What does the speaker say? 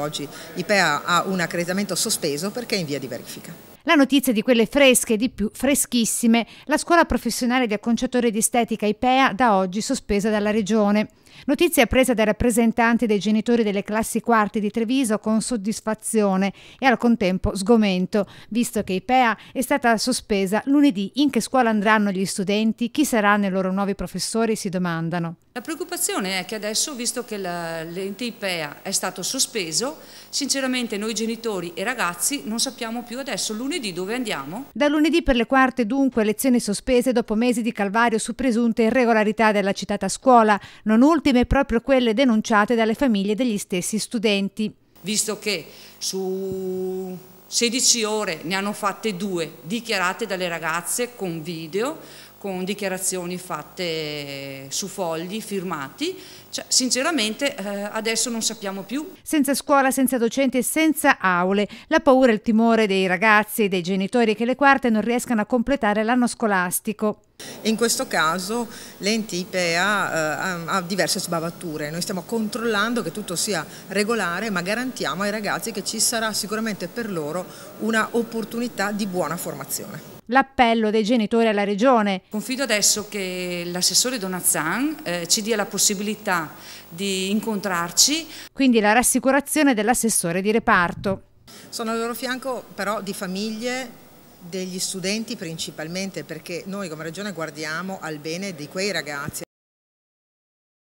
Oggi IPEA ha un accreditamento sospeso perché è in via di verifica. La notizia di quelle fresche di più freschissime, la scuola professionale di acconciatore di estetica IPEA da oggi sospesa dalla regione. Notizia presa dai rappresentanti dei genitori delle classi quarti di Treviso con soddisfazione e al contempo sgomento, visto che IPEA è stata sospesa lunedì. In che scuola andranno gli studenti? Chi saranno i loro nuovi professori? Si domandano. La preoccupazione è che adesso, visto che l'ente IPEA è stato sospeso, sinceramente noi genitori e ragazzi non sappiamo più adesso lunedì lunedì dove andiamo? Da lunedì per le quarte dunque lezioni sospese dopo mesi di calvario su presunte irregolarità della citata scuola, non ultime proprio quelle denunciate dalle famiglie degli stessi studenti. Visto che su 16 ore ne hanno fatte due dichiarate dalle ragazze con video, con dichiarazioni fatte su fogli, firmati. Cioè, sinceramente eh, adesso non sappiamo più. Senza scuola, senza docenti e senza aule, la paura e il timore dei ragazzi e dei genitori che le quarte non riescano a completare l'anno scolastico. In questo caso l'ente IPEA eh, ha diverse sbavature, noi stiamo controllando che tutto sia regolare ma garantiamo ai ragazzi che ci sarà sicuramente per loro un'opportunità di buona formazione l'appello dei genitori alla Regione. Confido adesso che l'assessore Donazan eh, ci dia la possibilità di incontrarci. Quindi la rassicurazione dell'assessore di reparto. Sono al loro fianco però di famiglie degli studenti principalmente perché noi come regione guardiamo al bene di quei ragazzi.